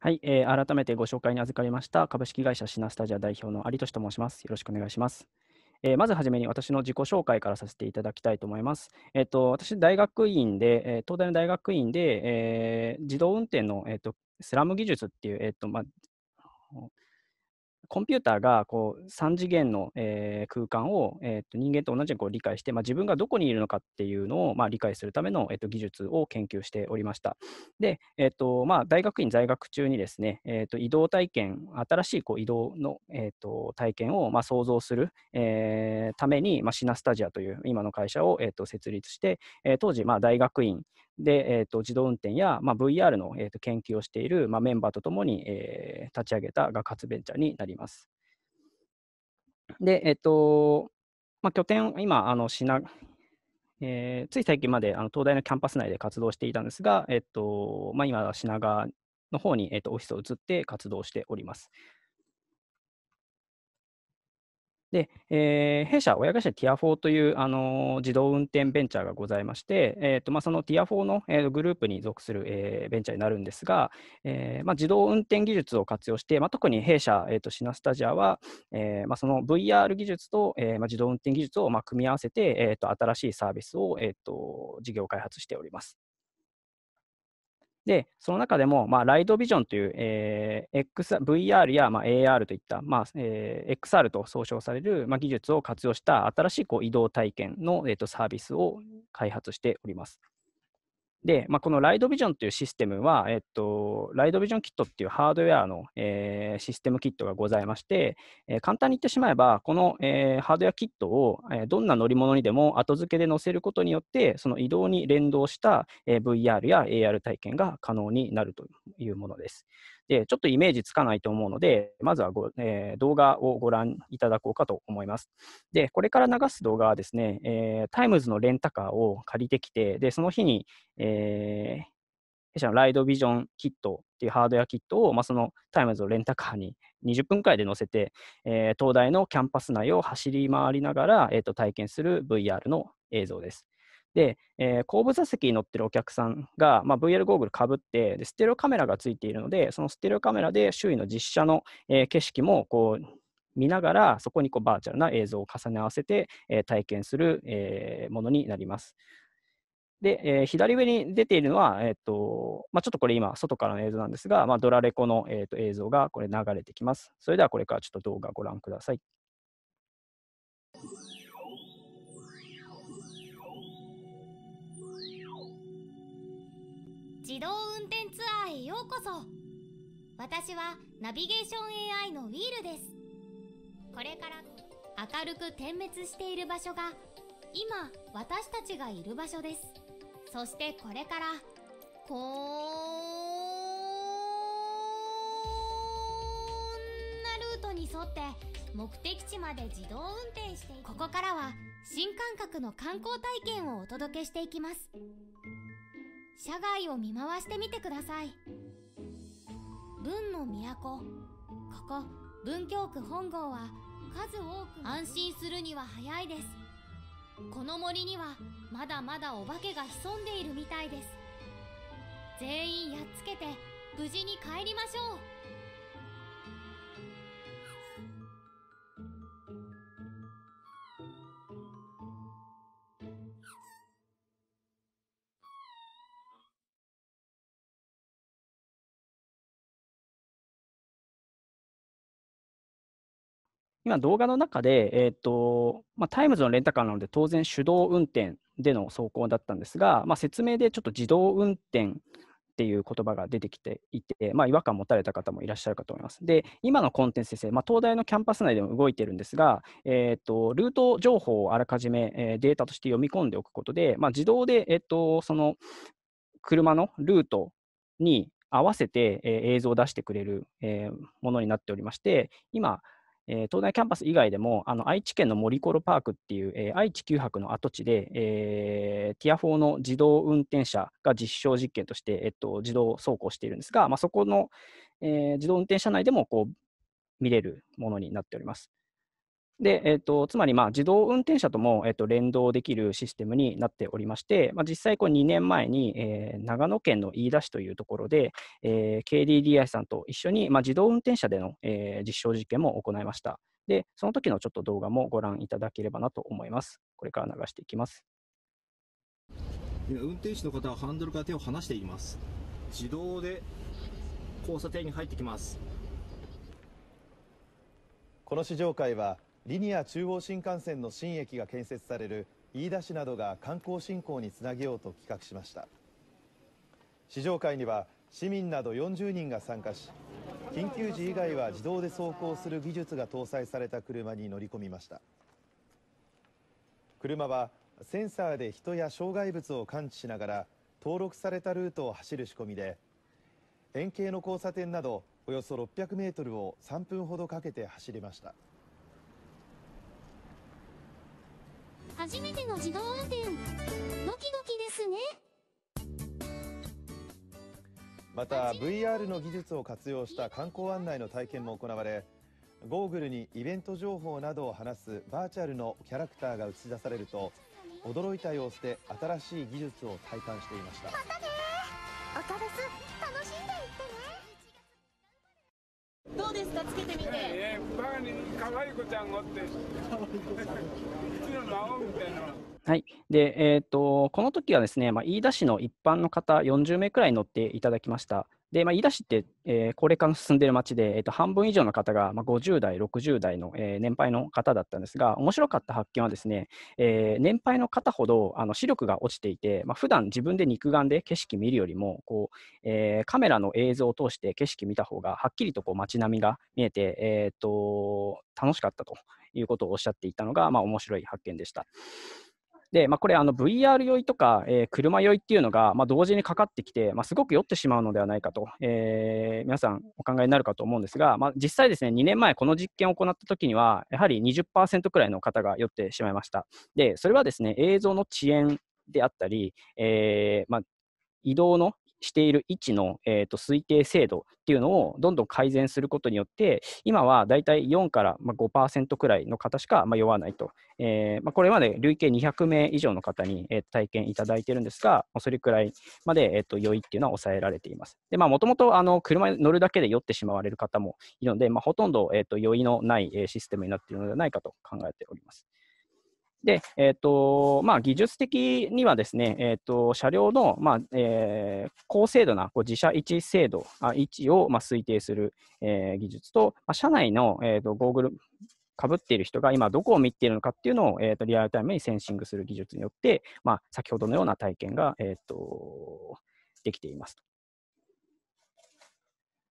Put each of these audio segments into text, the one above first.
はい、えー、改めてご紹介に預かりました株式会社シナスタジア代表の有俊と申します。よろしくお願いします。えー、まずはじめに私の自己紹介からさせていただきたいと思います。えっ、ー、と、私、大学院で、えー、東大の大学院で、えー、自動運転の、えーと、スラム技術っていう、えーとまあ、コンピューターがこう3次元の、えー、空間を、えー、と人間と同じようにこう理解して、まあ、自分がどこにいるのかっていうのを、まあ、理解するための、えー、と技術を研究しておりました。で、えーとまあ、大学院在学中にですね、えー、と移動体験、新しいこう移動の、えー、と体験を、まあ、創造する、えー、ために、まあ、シナスタジアという今の会社を、えー、と設立して、えー、当時、まあ、大学院で、えーと、自動運転や、まあ、VR の、えーと、研究をしている、まあ、メンバーとともに、えー、立ち上げた学発ベンチャーになります。で、えっ、ー、と、まあ、拠点を今、あの品、えー、つい最近まであの東大のキャンパス内で活動していたんですが、えっ、ー、とまあ、今、品川の方に、えっとオフィスを移って活動しております。で、えー、弊社、親会社ティア4という、あのー、自動運転ベンチャーがございまして、えーとまあ、そのティア4の、えー、グループに属する、えー、ベンチャーになるんですが、えーまあ、自動運転技術を活用して、まあ、特に弊社、えーと、シナスタジアは、えーまあ、その VR 技術と、えーまあ、自動運転技術を、まあ、組み合わせて、えーと、新しいサービスを、えーと事業開発しております。で、その中でも、まあ、ライドビジョンという、えー、VR や、まあ、AR といった、まあえー、XR と総称される、まあ、技術を活用した新しいこう移動体験の、えーとサービスを開発しております。で、まあ、このライドビジョンというシステムは、えっと、ライドビジョンキットっていうハードウェアの、えー、システムキットがございまして、えー、簡単に言ってしまえば、この、えー、ハードウェアキットを、えどんな乗り物にでも後付けで載せることによって、その移動に連動した、え VR や AR 体験が可能になるというものです。で、ちょっとイメージつかないと思うので、まずはご、えー、動画をご覧いただこうかと思います。で、これから流す動画はですね、えー、タイムズのレンタカーを借りてきて、で、その日に、えー弊社のライドビジョンキットっていうハードウェアキットを、まあ、そのタイムズのレンタカーに20分くらいで乗せて、えー、東大のキャンパス内を走り回りながら、えー、と体験する VR の映像です。で、えー、後部座席に乗ってるお客さんが、まあ、VR ゴーグルかぶってで、ステレオカメラがついているので、そのステレオカメラで周囲の実写の、えー、景色もこう見ながら、そこにこうバーチャルな映像を重ね合わせて、えー、体験する、えー、ものになります。で、えー、左上に出ているのは、えーとまあ、ちょっとこれ今、外からの映像なんですが、まあ、ドラレコの、えー、と映像がこれ流れてきます。それではこれからちょっと動画をご覧ください。自動運転ツアーへようこそ私はナビゲーション AI のウィールですこれから明るく点滅している場所が今私たちがいる場所ですそしてこれからこんなルートに沿って目的地まで自動運転していここからは新感覚の観光体験をお届けしていきます社外を見回してみてください。文の都。ここ、文京区本郷は数多く安心するには早いです。この森にはまだまだお化けが潜んでいるみたいです。全員やっつけて無事に帰りましょう今動画の中で、えーとまあ、タイムズのレンタカーなので当然手動運転での走行だったんですが、まあ、説明でちょっと自動運転っていう言葉が出てきていて、まあ、違和感を持たれた方もいらっしゃるかと思います。で、今のコンテンツ先生、まあ、東大のキャンパス内でも動いてるんですが、えーと、ルート情報をあらかじめ、えー、データとして読み込んでおくことで、まあ、自動で、えーと、とその車のルートに合わせて、えー、映像を出してくれる、えー、ものになっておりまして、今、えー、東大キャンパス以外でも、あの愛知県の森コロパークっていう、えー、愛知9博の跡地で、えー、ティア4の自動運転車が実証実験として、えっと、自動走行しているんですが、まあ、そこの、えー、自動運転車内でもこう見れるものになっております。で、えーと、つまりまあ自動運転車とも、えーと、連動できるシステムになっておりまして、まあ、実際こう2年前に、えー、長野県の飯田市というところで、えー、KDDI さんと一緒に、まあ、自動運転車での、えー、実証実験も行いました。で、その時のちょっと動画もご覧いただければなと思います。これから流していきます。今、運転手の方はハンドルから手を離しています。自動で交差点に入ってきます。この試乗会はリニア中央新幹線の新駅が建設される飯田市などが観光振興につなげようと企画しました試乗会には市民など40人が参加し緊急時以外は自動で走行する技術が搭載された車に乗り込みました車はセンサーで人や障害物を感知しながら登録されたルートを走る仕込みで円形の交差点などおよそ600メートルを3分ほどかけて走りました。初めての自動運転。ドキドキですね。また VR の技術を活用した観光案内の体験も行われ、ゴーグルにイベント情報などを話すバーチャルのキャラクターが映し出されると、驚いた様子で新しい技術を体感していました。またねたつけてみてえバカに可愛い子ちゃんってはい。で、えっ、ー、と、この時はですね、まあ、飯田市の一般の方40名くらい乗っていただきました。で、まあ、飯田市って、えー、高齢化が進んでいる町で、えーと、半分以上の方が、まあ、50代、60代の、えー、年配の方だったんですが、面白かった発見はですね、えー、年配の方ほどあの視力が落ちていて、まあ、普段自分で肉眼で景色見るよりもこう、えー、カメラの映像を通して景色見た方がはっきりとこう街並みが見えて、えーと楽しかったということをおっしゃっていたのが、まあ、面白い発見でした。で、まあ、これあの VR 酔いとか、えー、車酔いっていうのが、まあ、同時にかかってきて、まあ、すごく酔ってしまうのではないかと、えー、皆さんお考えになるかと思うんですが、まあ、実際ですね、2年前この実験を行った時には、やはり20%くらいの方が酔ってしまいました。で、それはですね、映像の遅延であったり、えー、まあ移動のしている位置の、えーと、推定精度っていうのをどんどん改善することによって、今はだいたい4から5%くらいの方しか酔わないと、えーまあ、これまで累計200名以上の方にえ体験いただいているんですが、それくらいまで、えーと、酔いっていうのは抑えられています。で、まあ、もともと車に乗るだけで酔ってしまわれる方もいるので、まあ、ほとんど、えーと、酔いのないえシステムになっているのではないかと考えております。で、えっ、ー、と、まあ、技術的にはですね、えっ、ー、と、車両の、まあ、えー、高精度なこう自社位置精度、あ位置を、まあ、推定する、えー、技術と、まあ、車内の、えっ、と、ゴーグル、かぶっている人が今どこを見ているのかっていうのを、えっ、と、リアルタイムにセンシングする技術によって、まあ、先ほどのような体験が、えっ、と、できています。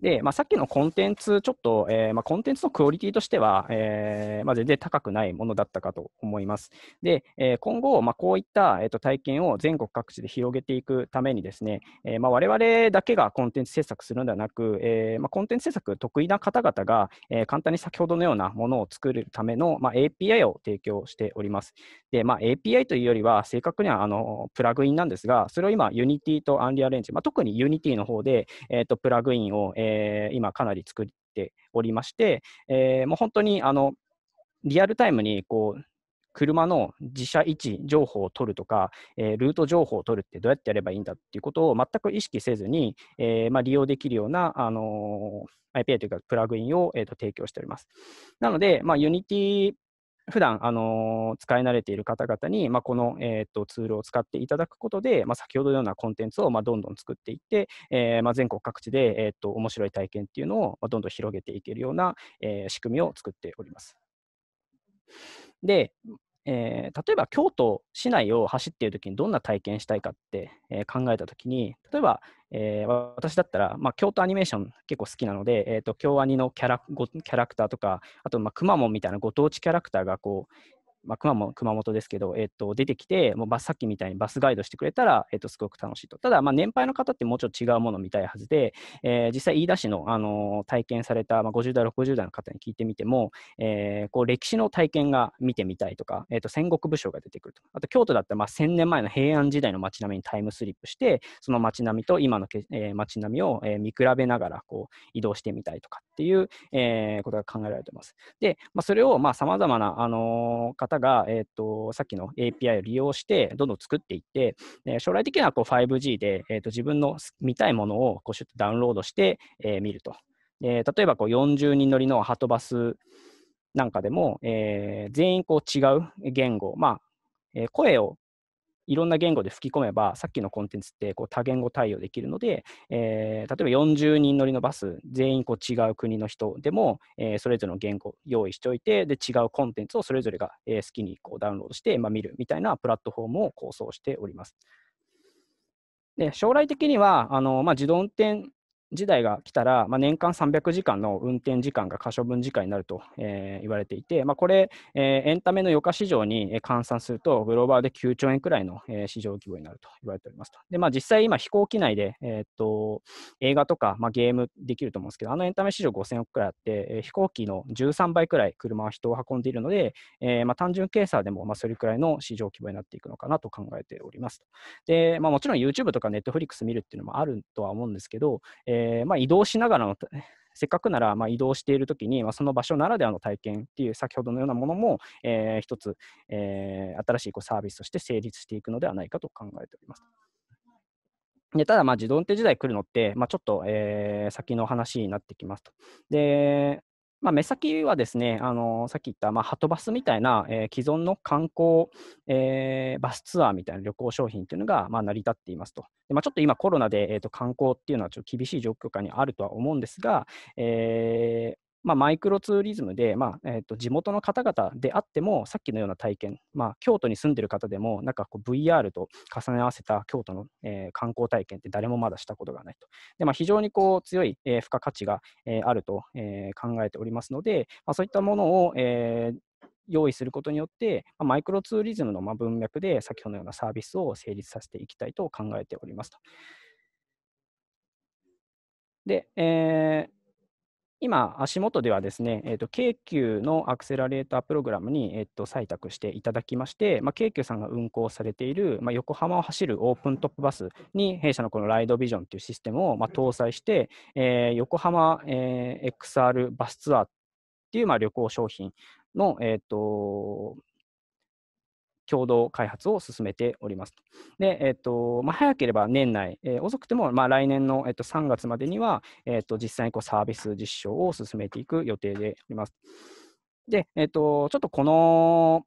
で、まあ、さっきのコンテンツ、ちょっと、えー、まあ、コンテンツのクオリティとしては、えー、まあ、全然高くないものだったかと思います。で、えー、今後、まこういった、えー、と体験を全国各地で広げていくためにですね、えーまあ、我々だけがコンテンツ制作するのではなく、えーまコンテンツ制作得意な方々が、え簡単に先ほどのようなものを作るための、ま API を提供しております。で、ま API というよりは、正確にはあのプラグインなんですが、それを今、Unity と Unreal Engine、ま特に Unity の方で、えー、とプラグインを、えーえー、今かなり作っておりまして、えー、もう本当にあのリアルタイムにこう車の自社位置情報を取るとか、えー、ルート情報を取るってどうやってやればいいんだっていうことを全く意識せずに、えー、まあ、利用できるような、あのー、IPA というかプラグインを、えーと、と提供しております。なので、まあ、Unity 普段あの使い慣れている方々に、まあ、この、えーと、ツールを使っていただくことで、まあ、先ほどのようなコンテンツを、まあ、どんどん作っていって、えー、まあ、全国各地で、えーと、と面白い体験っていうのを、まあ、どんどん広げていけるような、えー、仕組みを作っております。で、えー、例えば京都市内を走っている時にどんな体験したいかって、えー、考えた時に例えば、えー、私だったら、まあ、京都アニメーション結構好きなので、えーと、と京アニのキャラキャラクターとかあと、まあ、くまモンみたいなご当地キャラクターがこう、まあ、熊も熊本ですけど、えー、と出てきて、もうさっきみたいにバスガイドしてくれたら、えー、とすごく楽しいと。ただ、まあ、年配の方ってもうちょっと違うものを見たいはずで、えー、実際、飯田市の、あの体験された、まあ、50代、60代の方に聞いてみても、えー、こう歴史の体験が見てみたいとか、えー、と戦国武将が出てくると。あと、京都だったらまあ1000年前の平安時代の街並みにタイムスリップして、その街並みと今のけ、えー、街並みを、えー、見比べながらこう移動してみたいとかっていう、えー、ことが考えられています。で、まあ、それをさまざまな、あのー、方方が、えーと、さっきの API を利用して、どんどん作っていって、え将来的にはこう 5G で、えーと、自分の見たいものをこうダウンロードして、えー、見ると。えー、例えばこう40人乗りのハトバスなんかでも、えー、全員こう違う言語、まあえー、声をいろんな言語で吹き込めば、さっきのコンテンツってこう多言語対応できるので、えー、例えば40人乗りのバス、全員こう違う国の人でも、えー、それぞれの言語用意しておいて、で違うコンテンツをそれぞれが、え好きにこうダウンロードして、まあ、見るみたいなプラットフォームを構想しております。で将来的にはあの、まあ、自動運転時代が来たら、まあ、年間300時間の運転時間が可処分時間になると、えー、言われていて、まあ、これ、えー、エンタメの余暇市場に換算すると、グローバルで9兆円くらいの、えー、市場規模になると言われておりますと。で、まあ、実際今飛行機内で、えー、っと映画とか、まあ、ゲームできると思うんですけど、あのエンタメ市場5000億くらいあって、えー、飛行機の13倍くらい車は人を運んでいるので、えーまあ、単純計算でも、まあ、それくらいの市場規模になっていくのかなと考えておりますと。で、まあ、もちろん YouTube とか Netflix 見るっていうのもあるとは思うんですけど、えーえー、まあ、移動しながらの、せっかくならまあ移動しているときに、まあ、その場所ならではの体験っていう、先ほどのようなものも、えー、一つ、えー、新しいこうサービスとして成立していくのではないかと考えております。でただ、自動運転時代来るのって、まあ、ちょっと、えー、先の話になってきますと。でまあ、目先はですね、あのー、さっき言った、まあ、ハトバスみたいな、えー、既存の観光、えー、バスツアーみたいな旅行商品というのが、まあ、成り立っていますと。でまあ、ちょっと今コロナで、えーと、観光っていうのはちょっと厳しい状況下にあるとは思うんですが、えまあ、マイクロツーリズムで、まあえー、と地元の方々であってもさっきのような体験、まあ、京都に住んでる方でもなんかこう VR と重ね合わせた京都の、えー、観光体験って誰もまだしたことがないとで、まあ、非常にこう強い、えー、付加価値が、えー、あると、えー、考えておりますので、まあ、そういったものを、えー、用意することによって、まマイクロツーリズムの文脈で先ほどのようなサービスを成立させていきたいと考えておりますと。で、えー今、足元ではですね、えーと、京急のアクセラレータープログラムに、えーと、採択していただきまして、まあ、京急さんが運行されている、まあ、横浜を走るオープントップバスに、弊社のこのライドビジョンというシステムを、まあ、搭載して、えー、横浜、えー、XR バスツアーっていう、まあ、旅行商品の、えーと共同開発を進めております。で、えっとまあ、早ければ年内、えー、遅くても、まあ、来年の、えっと、3月までには、えっと、実際にこうサービス実証を進めていく予定であります。で、えっと、ちょっとこの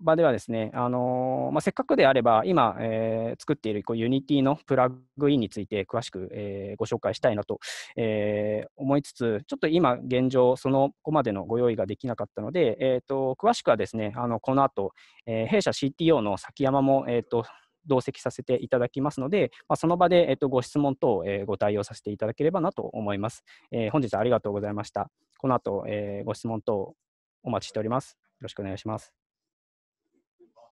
場ではですね、あのまあ、せっかくであれば、今、えー、作っているこう Unity のプラグインについて詳しく、えー、ご紹介したいなと、えー、思いつつ、ちょっと今現状、そのこまでのご用意ができなかったので、えーと、詳しくはですね、あのこの後、えー、弊社 CTO の崎山も、えーと、同席させていただきますので、まあ、その場で、えーと、とご質問等、えー、ご対応させていただければなと思います。えー、本日はありがとうございました。この後、えー、ご質問等お待ちしております。よろしくお願いします。